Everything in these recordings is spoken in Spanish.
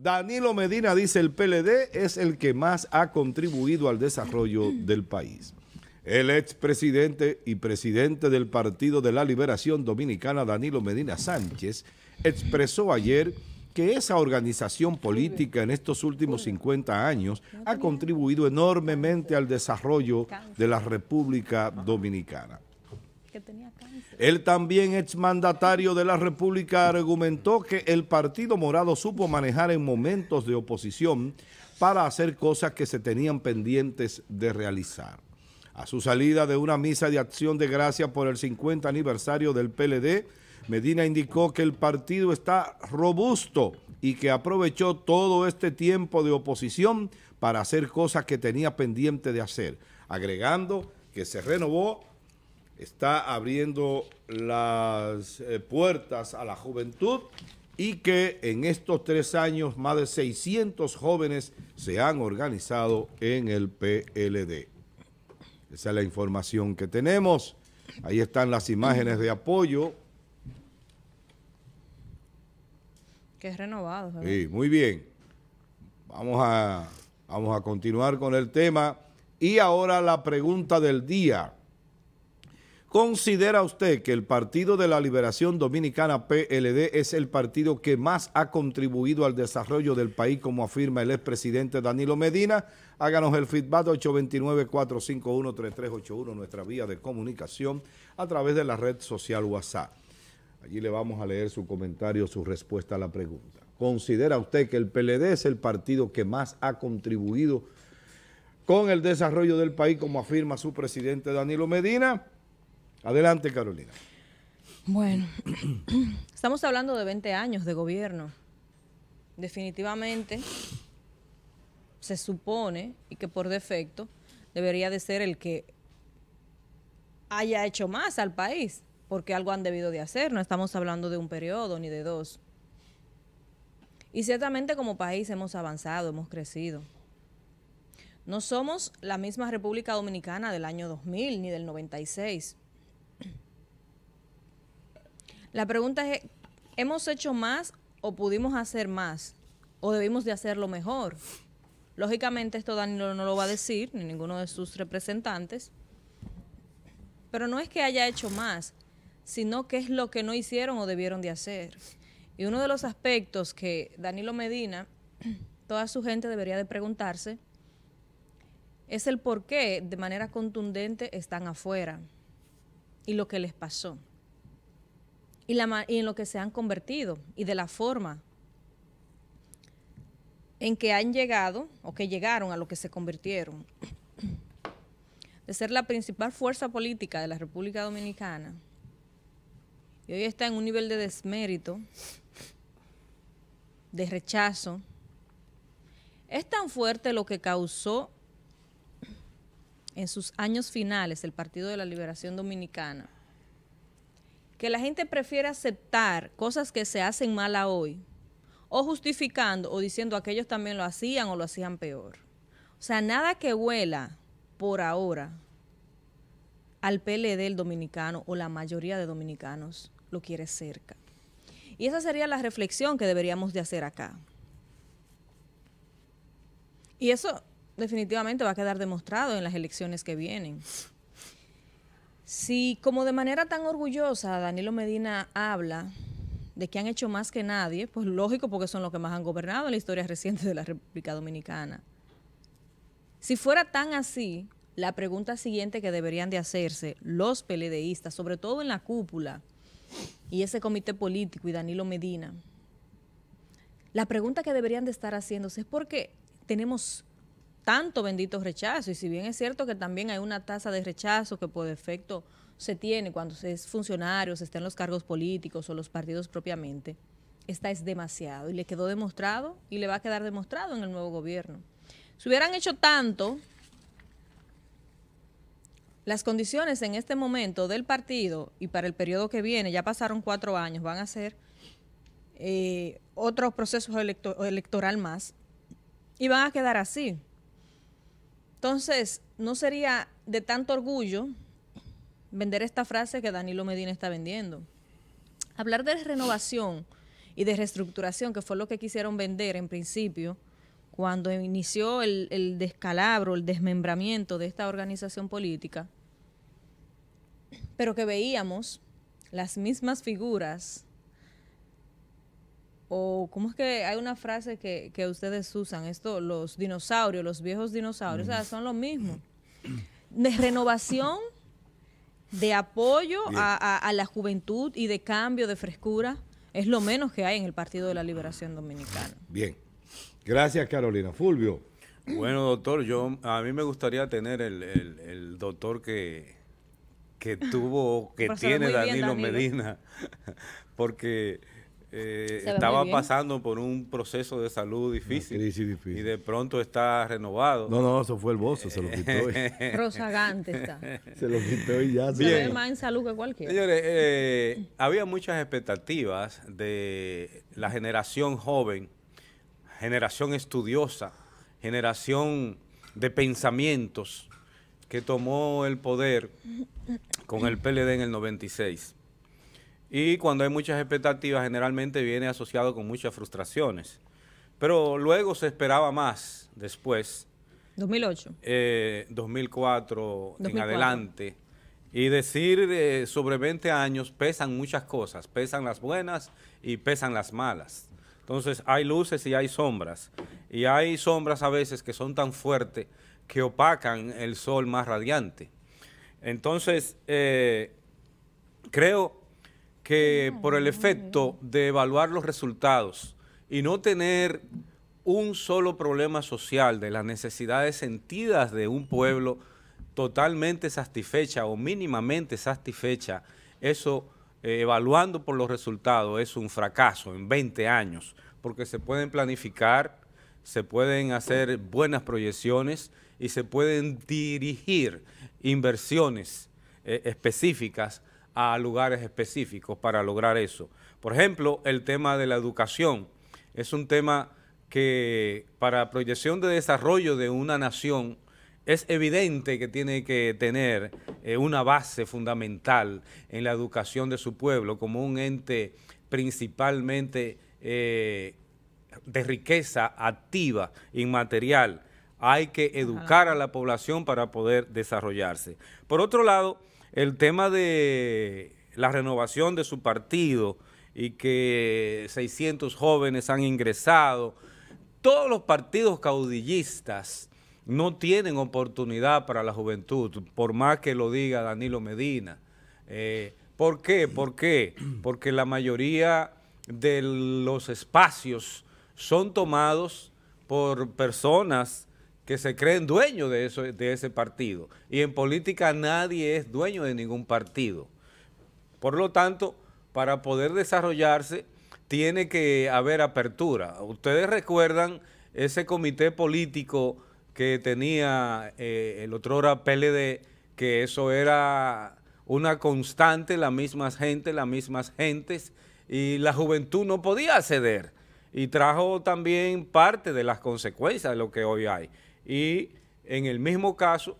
Danilo Medina dice el PLD es el que más ha contribuido al desarrollo del país. El expresidente y presidente del Partido de la Liberación Dominicana, Danilo Medina Sánchez, expresó ayer que esa organización política en estos últimos 50 años ha contribuido enormemente al desarrollo de la República Dominicana. El también exmandatario de la República argumentó que el Partido Morado supo manejar en momentos de oposición para hacer cosas que se tenían pendientes de realizar. A su salida de una misa de acción de gracia por el 50 aniversario del PLD, Medina indicó que el partido está robusto y que aprovechó todo este tiempo de oposición para hacer cosas que tenía pendiente de hacer, agregando que se renovó está abriendo las eh, puertas a la juventud y que en estos tres años más de 600 jóvenes se han organizado en el PLD. Esa es la información que tenemos. Ahí están las imágenes de apoyo. Que es renovado. Sí, muy bien. Vamos a, vamos a continuar con el tema. Y ahora la pregunta del día. ¿Considera usted que el Partido de la Liberación Dominicana PLD es el partido que más ha contribuido al desarrollo del país, como afirma el expresidente Danilo Medina? Háganos el feedback 829-451-3381, nuestra vía de comunicación a través de la red social WhatsApp. Allí le vamos a leer su comentario, su respuesta a la pregunta. ¿Considera usted que el PLD es el partido que más ha contribuido con el desarrollo del país, como afirma su presidente Danilo Medina? Adelante, Carolina. Bueno, estamos hablando de 20 años de gobierno. Definitivamente se supone y que por defecto debería de ser el que haya hecho más al país, porque algo han debido de hacer, no estamos hablando de un periodo ni de dos. Y ciertamente como país hemos avanzado, hemos crecido. No somos la misma República Dominicana del año 2000 ni del 96 la pregunta es, ¿hemos hecho más o pudimos hacer más? ¿O debimos de hacerlo mejor? Lógicamente esto Danilo no lo va a decir, ni ninguno de sus representantes, pero no es que haya hecho más, sino que es lo que no hicieron o debieron de hacer. Y uno de los aspectos que Danilo Medina, toda su gente debería de preguntarse, es el por qué de manera contundente están afuera y lo que les pasó. Y, la, y en lo que se han convertido y de la forma en que han llegado o que llegaron a lo que se convirtieron. De ser la principal fuerza política de la República Dominicana. Y hoy está en un nivel de desmérito, de rechazo. Es tan fuerte lo que causó en sus años finales el Partido de la Liberación Dominicana, que la gente prefiere aceptar cosas que se hacen a hoy, o justificando o diciendo aquellos también lo hacían o lo hacían peor. O sea, nada que huela por ahora al PLD del dominicano o la mayoría de dominicanos lo quiere cerca. Y esa sería la reflexión que deberíamos de hacer acá. Y eso definitivamente va a quedar demostrado en las elecciones que vienen. Si como de manera tan orgullosa Danilo Medina habla de que han hecho más que nadie, pues lógico porque son los que más han gobernado en la historia reciente de la República Dominicana. Si fuera tan así, la pregunta siguiente que deberían de hacerse los peledeístas, sobre todo en la cúpula y ese comité político y Danilo Medina, la pregunta que deberían de estar haciéndose es porque tenemos tanto bendito rechazo. Y si bien es cierto que también hay una tasa de rechazo que por defecto se tiene cuando se es funcionario, se está en los cargos políticos o los partidos propiamente, esta es demasiado. Y le quedó demostrado y le va a quedar demostrado en el nuevo gobierno. Si hubieran hecho tanto, las condiciones en este momento del partido y para el periodo que viene, ya pasaron cuatro años, van a ser eh, otros procesos electorales electoral más y van a quedar así. Entonces, no sería de tanto orgullo vender esta frase que Danilo Medina está vendiendo. Hablar de renovación y de reestructuración, que fue lo que quisieron vender en principio, cuando inició el, el, descalabro, el desmembramiento de esta organización política, pero que veíamos las mismas figuras o cómo es que hay una frase que, ustedes usan, esto, los dinosaurios, los viejos dinosaurios, o sea, son lo mismo, De renovación, de apoyo a, la juventud y de cambio, de frescura, es lo menos que hay en el Partido de la Liberación Dominicana. Bien. Gracias, Carolina. Fulvio. Bueno, doctor, yo a mí me gustaría tener el, doctor que, que tuvo, que tiene Danilo Medina, porque eh, estaba pasando por un proceso de salud difícil, y de pronto está renovado. No, no, eso fue el bozo, se lo quitó. Rosagante está. Se lo quitó y ya. Bien. Se ve más en salud que cualquiera. Señores, eh, había muchas expectativas de la generación joven, generación estudiosa, generación de pensamientos que tomó el poder con el PLD en el 96. Y cuando hay muchas expectativas, generalmente viene asociado con muchas frustraciones. Pero luego se esperaba más después. 2008. 2004, eh, en adelante. Y decir eh, sobre 20 años pesan muchas cosas, pesan las buenas y pesan las malas. Entonces hay luces y hay sombras. Y hay sombras a veces que son tan fuertes que opacan el sol más radiante. Entonces, eh, creo que por el efecto de evaluar los resultados y no tener un solo problema social de las necesidades sentidas de un pueblo totalmente satisfecha o mínimamente satisfecha, eso eh, evaluando por los resultados es un fracaso en 20 años, porque se pueden planificar, se pueden hacer buenas proyecciones y se pueden dirigir inversiones eh, específicas a lugares específicos para lograr eso. Por ejemplo, el tema de la educación es un tema que para proyección de desarrollo de una nación es evidente que tiene que tener eh, una base fundamental en la educación de su pueblo como un ente principalmente eh, de riqueza activa, inmaterial. Hay que educar a la población para poder desarrollarse. Por otro lado, el tema de la renovación de su partido y que 600 jóvenes han ingresado. Todos los partidos caudillistas no tienen oportunidad para la juventud, por más que lo diga Danilo Medina. Eh, ¿Por qué? ¿Por qué? Porque la mayoría de los espacios son tomados por personas que se creen dueños de, ese partido. Y en política nadie es dueño de ningún partido. Por lo tanto, para poder desarrollarse, tiene que haber apertura. Ustedes recuerdan ese comité político que tenía eh, el otro hora PLD, que eso era una constante, las mismas gente, las mismas gentes, y la juventud no podía acceder Y trajo también parte de las consecuencias de lo que hoy hay. Y en el mismo caso,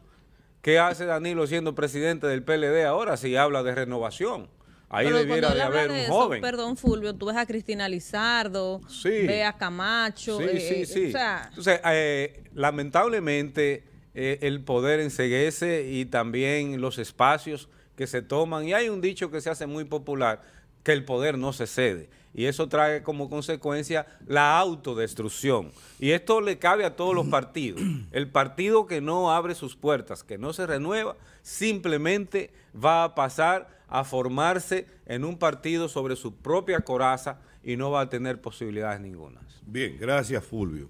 ¿qué hace Danilo siendo presidente del PLD ahora si habla de renovación? Ahí debiera de haber un joven. Perdón, Fulvio, tú ves a Cristina Lizardo, ve a Camacho. Sí, eh, sí, eh, sí. Eh, lamentablemente el poder enseguece y también los espacios que se toman. Y hay un dicho que se hace muy popular, que el poder no se cede. Y eso trae como consecuencia la autodestrucción. Y esto le cabe a todos los partidos. El partido que no abre sus puertas, que no se renueva, simplemente va a pasar a formarse en un partido sobre su propia coraza y no va a tener posibilidades ninguna. Bien, gracias Fulvio.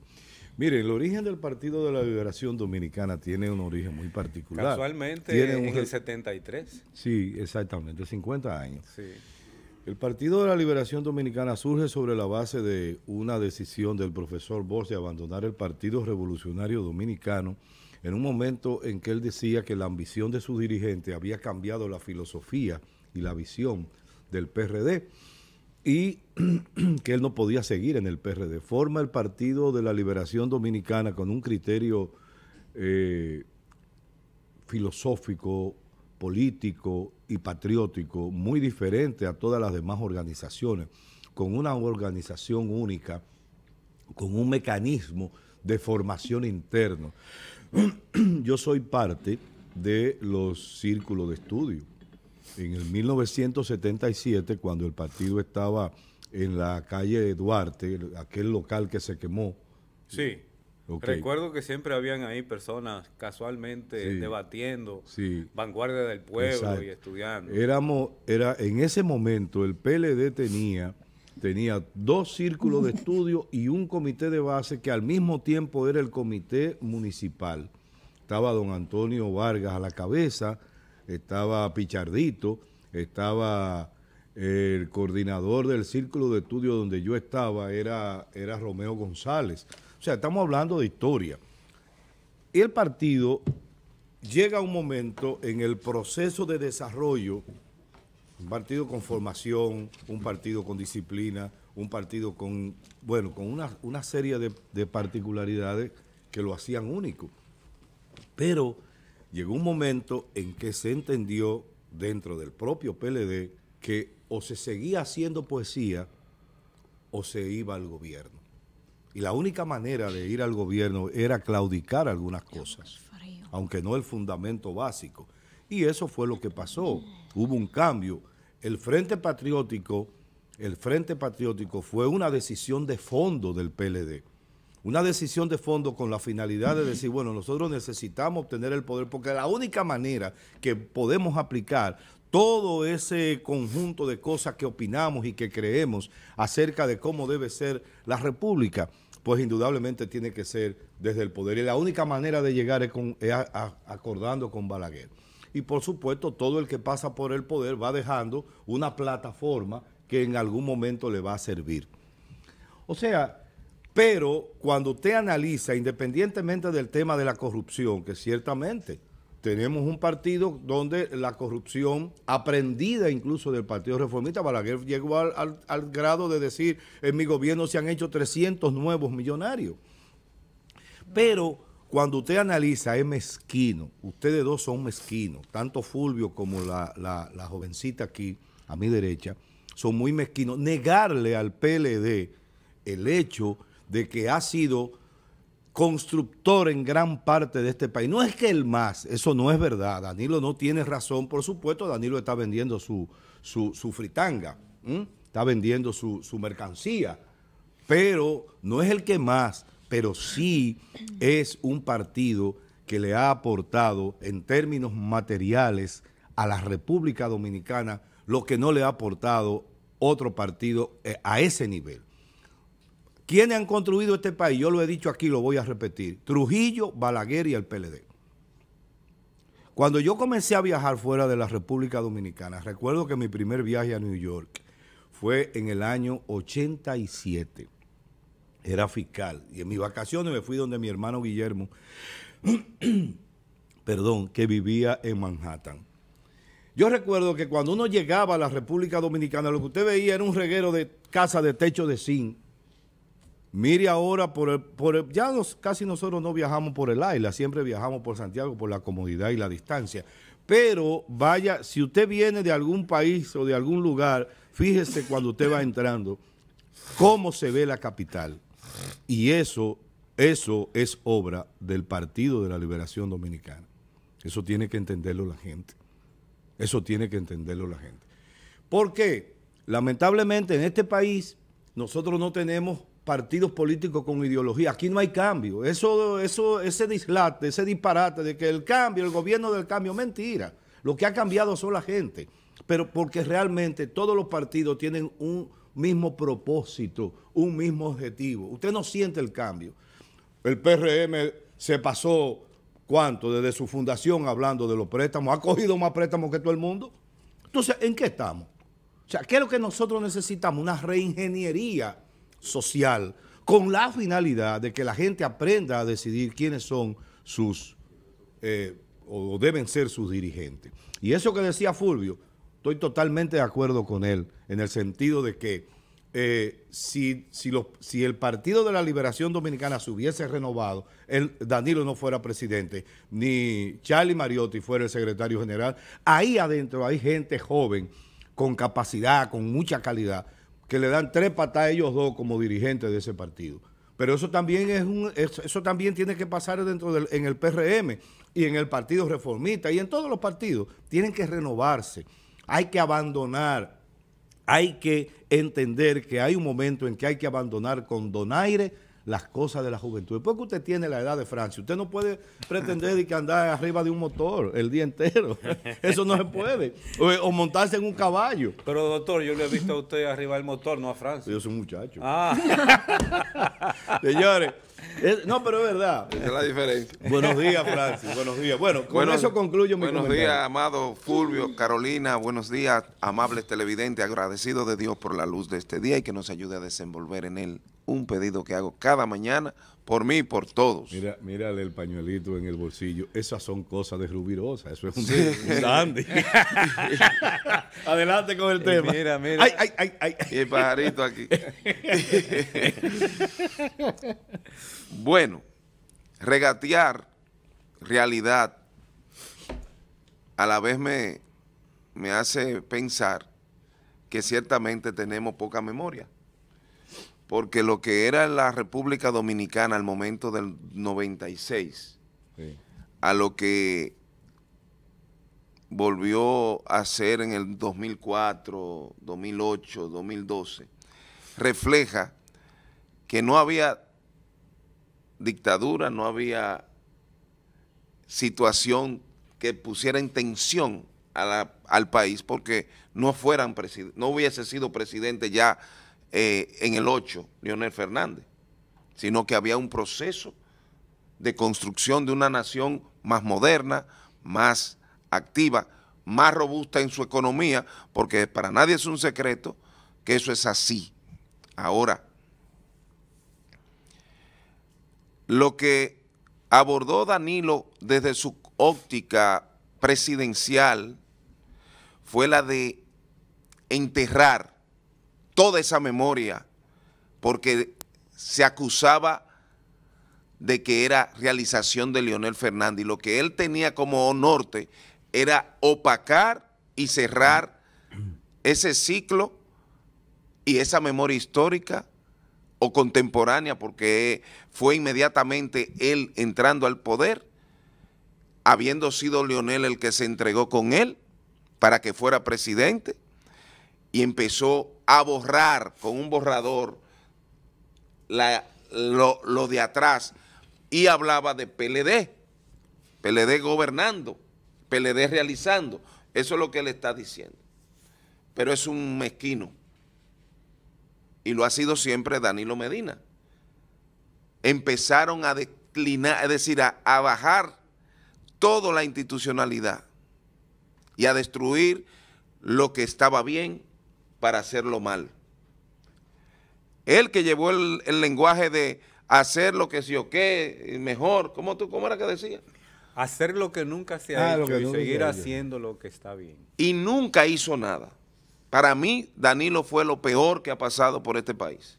Mire, el origen del Partido de la Liberación Dominicana tiene un origen muy particular. Casualmente en el 73. Sí, exactamente, 50 años. Sí. El Partido de la Liberación Dominicana surge sobre la base de una decisión del profesor Bosch de abandonar el Partido Revolucionario Dominicano en un momento en que él decía que la ambición de su dirigente había cambiado la filosofía y la visión del PRD y que él no podía seguir en el PRD. Forma el Partido de la Liberación Dominicana con un criterio eh, filosófico, político y patriótico muy diferente a todas las demás organizaciones, con una organización única, con un mecanismo de formación interno. Yo soy parte de los círculos de estudio. En el 1977, cuando el partido estaba en la calle Duarte, aquel local que se quemó, sí. Recuerdo que siempre habían ahí personas casualmente debatiendo, vanguardia del pueblo y estudiando. Éramos, era, en ese momento el PLD tenía, tenía dos círculos de estudio y un comité de base que al mismo tiempo era el comité municipal. Estaba don Antonio Vargas a la cabeza, estaba Pichardito, estaba el coordinador del círculo de estudio donde yo estaba, era, era Romeo González. O sea, estamos hablando de historia. Y el partido llega a un momento en el proceso de desarrollo, un partido con formación, un partido con disciplina, un partido con, bueno, con una, serie de, de particularidades que lo hacían único. Pero llegó un momento en que se entendió dentro del propio PLD que o se seguía haciendo poesía o se iba al gobierno. Y la única manera de ir al gobierno era claudicar algunas cosas, aunque no el fundamento básico. Y eso fue lo que pasó. Hubo un cambio. El Frente Patriótico, el Frente Patriótico fue una decisión de fondo del PLD. Una decisión de fondo con la finalidad de decir, bueno, nosotros necesitamos obtener el poder porque la única manera que podemos aplicar todo ese conjunto de cosas que opinamos y que creemos acerca de cómo debe ser la República pues indudablemente tiene que ser desde el poder. Y la única manera de llegar es, acordando con Balaguer. Y por supuesto, todo el que pasa por el poder va dejando una plataforma que en algún momento le va a servir. O sea, pero cuando usted analiza, independientemente del tema de la corrupción, que ciertamente tenemos un partido donde la corrupción, aprendida incluso del Partido Reformista, Balaguer llegó al, grado de decir, en mi gobierno se han hecho 300 nuevos millonarios. Pero cuando usted analiza, es mezquino, ustedes dos son mezquinos, tanto Fulvio como la, la jovencita aquí, a mi derecha, son muy mezquinos. Negarle al PLD el hecho de que ha sido constructor en gran parte de este país. No es que el más, eso no es verdad. Danilo no tiene razón, por supuesto, Danilo está vendiendo su, su, fritanga, está vendiendo su, su mercancía, pero no es el que más, pero sí es un partido que le ha aportado en términos materiales a la República Dominicana lo que no le ha aportado otro partido eh, a ese nivel. ¿Quiénes han construido este país? Yo lo he dicho aquí, lo voy a repetir. Trujillo, Balaguer y el PLD. Cuando yo comencé a viajar fuera de la República Dominicana, recuerdo que mi primer viaje a New York fue en el año 87. Era fiscal. Y en mis vacaciones me fui donde mi hermano Guillermo, perdón, que vivía en Manhattan. Yo recuerdo que cuando uno llegaba a la República Dominicana, lo que usted veía era un reguero de casa de techo de zinc, Mire ahora, por, el, por ya nos, casi nosotros no viajamos por el aire siempre viajamos por Santiago por la comodidad y la distancia. Pero vaya, si usted viene de algún país o de algún lugar, fíjese cuando usted va entrando cómo se ve la capital. Y eso, eso es obra del Partido de la Liberación Dominicana. Eso tiene que entenderlo la gente. Eso tiene que entenderlo la gente. Porque, lamentablemente, en este país nosotros no tenemos partidos políticos con ideología. Aquí no hay cambio. Eso, eso, ese dislate, ese disparate de que el cambio, el gobierno del cambio, mentira. Lo que ha cambiado son la gente. Pero porque realmente todos los partidos tienen un mismo propósito, un mismo objetivo. Usted no siente el cambio. El PRM se pasó, ¿cuánto? Desde su fundación hablando de los préstamos. Ha cogido más préstamos que todo el mundo. Entonces, ¿en qué estamos? O sea, ¿qué es lo que nosotros necesitamos? Una reingeniería social con la finalidad de que la gente aprenda a decidir quiénes son sus, eh, o deben ser sus dirigentes. Y eso que decía Fulvio, estoy totalmente de acuerdo con él, en el sentido de que eh, si, si, si, el Partido de la Liberación Dominicana se hubiese renovado, el, Danilo no fuera presidente, ni Charlie Mariotti fuera el secretario general, ahí adentro hay gente joven, con capacidad, con mucha calidad, que le dan tres patas a ellos dos como dirigentes de ese partido. Pero eso también es un, eso, también tiene que pasar dentro del, en el PRM y en el Partido Reformista y en todos los partidos. Tienen que renovarse, hay que abandonar, hay que entender que hay un momento en que hay que abandonar con donaire las cosas de la juventud. Después que usted tiene la edad de Francia, usted no puede pretender que andar arriba de un motor el día entero. Eso no se puede. O, montarse en un caballo. Pero doctor, yo le he visto a usted arriba del motor, no a Francia. Yo soy un muchacho. Ah. Señores no, pero es verdad. es la diferencia. Buenos días, Francis. Buenos días. Bueno, con eso concluyo mi Buenos días, amado Fulvio, Carolina. Buenos días, amables televidentes. Agradecido de Dios por la luz de este día y que nos ayude a desenvolver en él un pedido que hago cada mañana por mí, por todos. Mira, mírale el pañuelito en el bolsillo. Esas son cosas de rubirosa. Eso es un, Adelante con el eh, tema. Mira, mira. Ay, ay, ay, ay. Y el pajarito aquí. bueno, regatear realidad a la vez me, me hace pensar que ciertamente tenemos poca memoria porque lo que era la República Dominicana al momento del 96, a lo que volvió a ser en el 2004, 2008, 2012, refleja que no había dictadura, no había situación que pusiera en tensión al país porque no, fueran no hubiese sido presidente ya eh, en el 8 Leonel Fernández, sino que había un proceso de construcción de una nación más moderna, más activa, más robusta en su economía, porque para nadie es un secreto que eso es así. Ahora, lo que abordó Danilo desde su óptica presidencial fue la de enterrar toda esa memoria porque se acusaba de que era realización de Leonel Fernández y lo que él tenía como norte era opacar y cerrar ese ciclo y esa memoria histórica o contemporánea, porque fue inmediatamente él entrando al poder, habiendo sido Leonel el que se entregó con él para que fuera presidente, y empezó a borrar con un borrador lo, de atrás y hablaba de PLD, PLD gobernando, PLD realizando. Eso es lo que él está diciendo. Pero es un mezquino. Y lo ha sido siempre Danilo Medina. Empezaron a declinar, es decir, a, a bajar toda la institucionalidad y a destruir lo que estaba bien para hacerlo mal. Él que llevó el, lenguaje de hacer lo que sí o qué, mejor, ¿cómo, tú, cómo era que decía? Hacer lo que nunca se ha ah, hecho y seguir haciendo lo que está bien. Y nunca hizo nada. Para mí, Danilo fue lo peor que ha pasado por este país.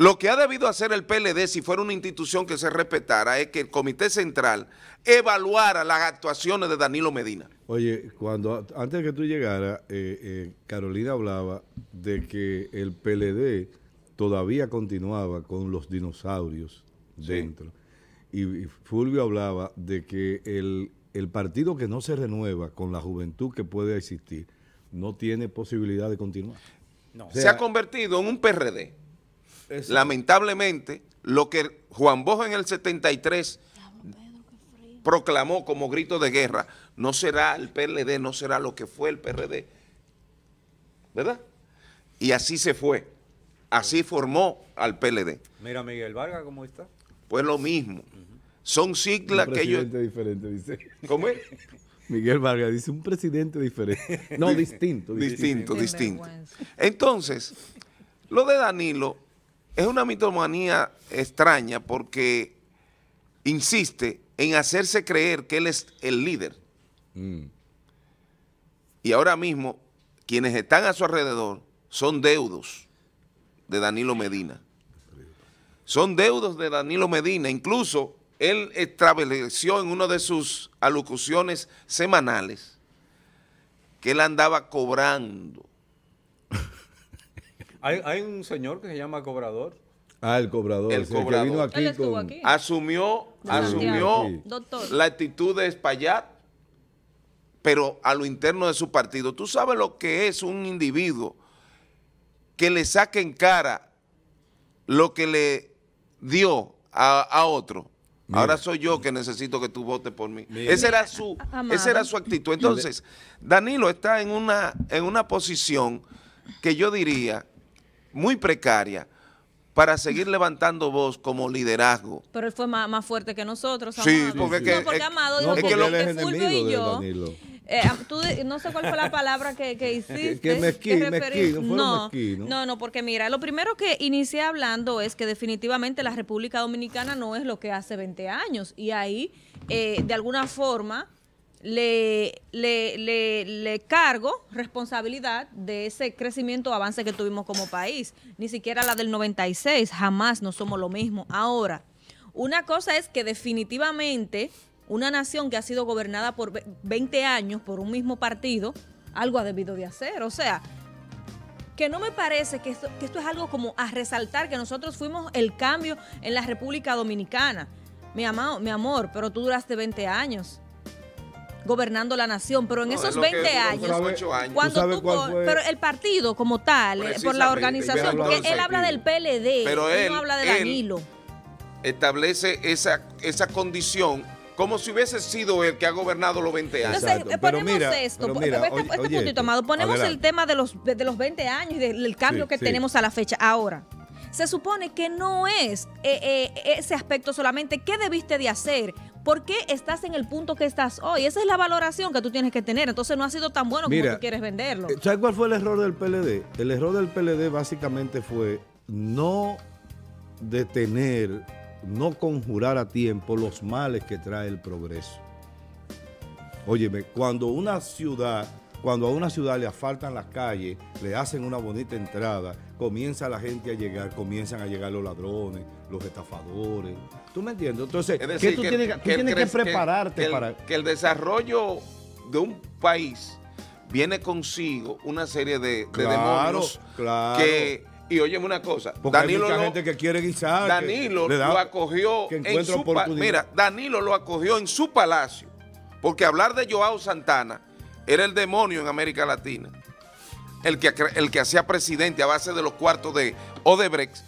Lo que ha debido hacer el PLD, si fuera una institución que se respetara, es que el Comité Central evaluara las actuaciones de Danilo Medina. Oye, cuando antes de que tú llegaras, eh, eh, Carolina hablaba de que el PLD todavía continuaba con los dinosaurios dentro. Y, Fulvio hablaba de que el, partido que no se renueva con la juventud que puede existir no tiene posibilidad de continuar. No. se ha convertido en un PRD. Lamentablemente, lo que Juan Bosch en el 73 proclamó como grito de guerra, no será el PLD, no será lo que fue el PRD. ¿Verdad? Y así se fue. Así formó al PLD. Mira Miguel Vargas cómo está. Pues lo mismo. Son siglas que yo... Un presidente diferente, dice. ¿Cómo es? Miguel Vargas dice un presidente diferente. No, Distinto, distinto. distinto. Entonces, lo de Danilo es una mitomanía extraña porque insiste en hacerse creer que él es el líder. Mm. Y ahora mismo, quienes están a su alrededor son deudos de Danilo Medina. Son deudos de Danilo Medina. Incluso él estableció en una de sus alocuciones semanales que él andaba cobrando hay, un señor que se llama Cobrador. Ah, el cobrador. El, cobrador. vino aquí, aquí. Asumió, asumió la actitud de Espaillat, pero a lo interno de su partido. Tú sabes lo que es un individuo que le saque en cara lo que le dio a, otro. Ahora soy yo que necesito que tú votes por mí. Esa era, su, esa era su actitud. Entonces, Danilo está en una, en una posición que yo diría muy precaria para seguir levantando voz como liderazgo. Pero él fue más, fuerte que nosotros, Amado. Sí, porque, Amado dijo que él y yo, eh, ah, no sé cuál fue la palabra que, hiciste. Que, mezquino, no, mezquino. no, no, porque mira, lo primero que inicié hablando es que definitivamente la República Dominicana no es lo que hace 20 años. Y ahí, eh, de alguna forma le, le, cargo responsabilidad de ese crecimiento avance que tuvimos como país. Ni siquiera la del 96, jamás no somos lo mismo. Ahora, una cosa es que definitivamente una nación que ha sido gobernada por 20 años por un mismo partido, algo ha debido de hacer. O sea, que no me parece que esto, que esto es algo como a resaltar que nosotros fuimos el cambio en la República Dominicana. Mi, amado mi amor, pero tú duraste 20 años gobernando la nación. Pero en esos 20 años, cuando tú, pero el partido como tal, eh, por la organización, porque él habla del PLD, él, no habla de Danilo. Establece esa, esa condición como si hubiese sido el que ha gobernado los 20 años. Entonces, ponemos esto, este, este punto ponemos el tema de los, de los 20 años y del cambio que tenemos a la fecha. Ahora, se supone que no es eh, eh, ese aspecto solamente. ¿Qué debiste de hacer? ¿Por qué estás en el punto que estás hoy? Esa es la valoración que tú tienes que tener. Entonces no ha sido tan bueno como tú quieres venderlo. Eh, ¿Sabes cuál fue el error del PLD? El error del PLD básicamente fue no detener, no conjurar a tiempo los males que trae el progreso. Óyeme, cuando una ciudad cuando a una ciudad le asfaltan las calles, le hacen una bonita entrada, comienza la gente a llegar, comienzan a llegar los ladrones, los estafadores. ¿Tú me entiendes? Entonces, decir, ¿qué tienes, que, prepararte para...? Que el desarrollo de un país viene consigo una serie de, demonios claro. que... Y óyeme una cosa, Danilo hay mucha gente que quiere guisar. Danilo lo acogió en su mira, Danilo lo acogió en su palacio, porque hablar de Joao Santana era el demonio en América Latina. El que, el que hacía presidente a base de los cuartos de Odebrecht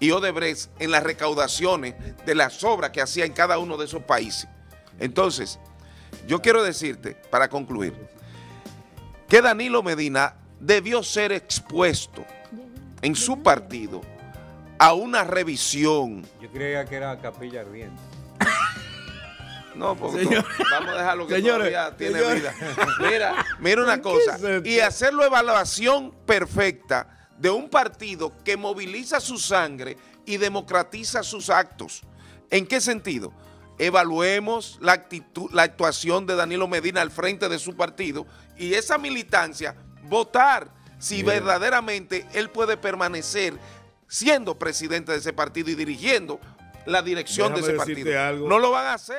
y Odebrecht en las recaudaciones de las obras que hacía en cada uno de esos países. Entonces, yo quiero decirte, para concluir, que Danilo Medina debió ser expuesto en su partido a una revisión. Yo creía que era capilla ardiente. No, porque vamos a dejarlo que todavía tiene vida. Mira, mira una cosa. y hacer la evaluación perfecta de un partido que moviliza su sangre y democratiza sus actos. ¿En qué sentido? Evaluemos la actuación de Danilo Medina al frente de su partido y esa militancia votar si verdaderamente él puede permanecer siendo presidente de ese partido y dirigiendo la dirección de ese partido. No lo van a hacer.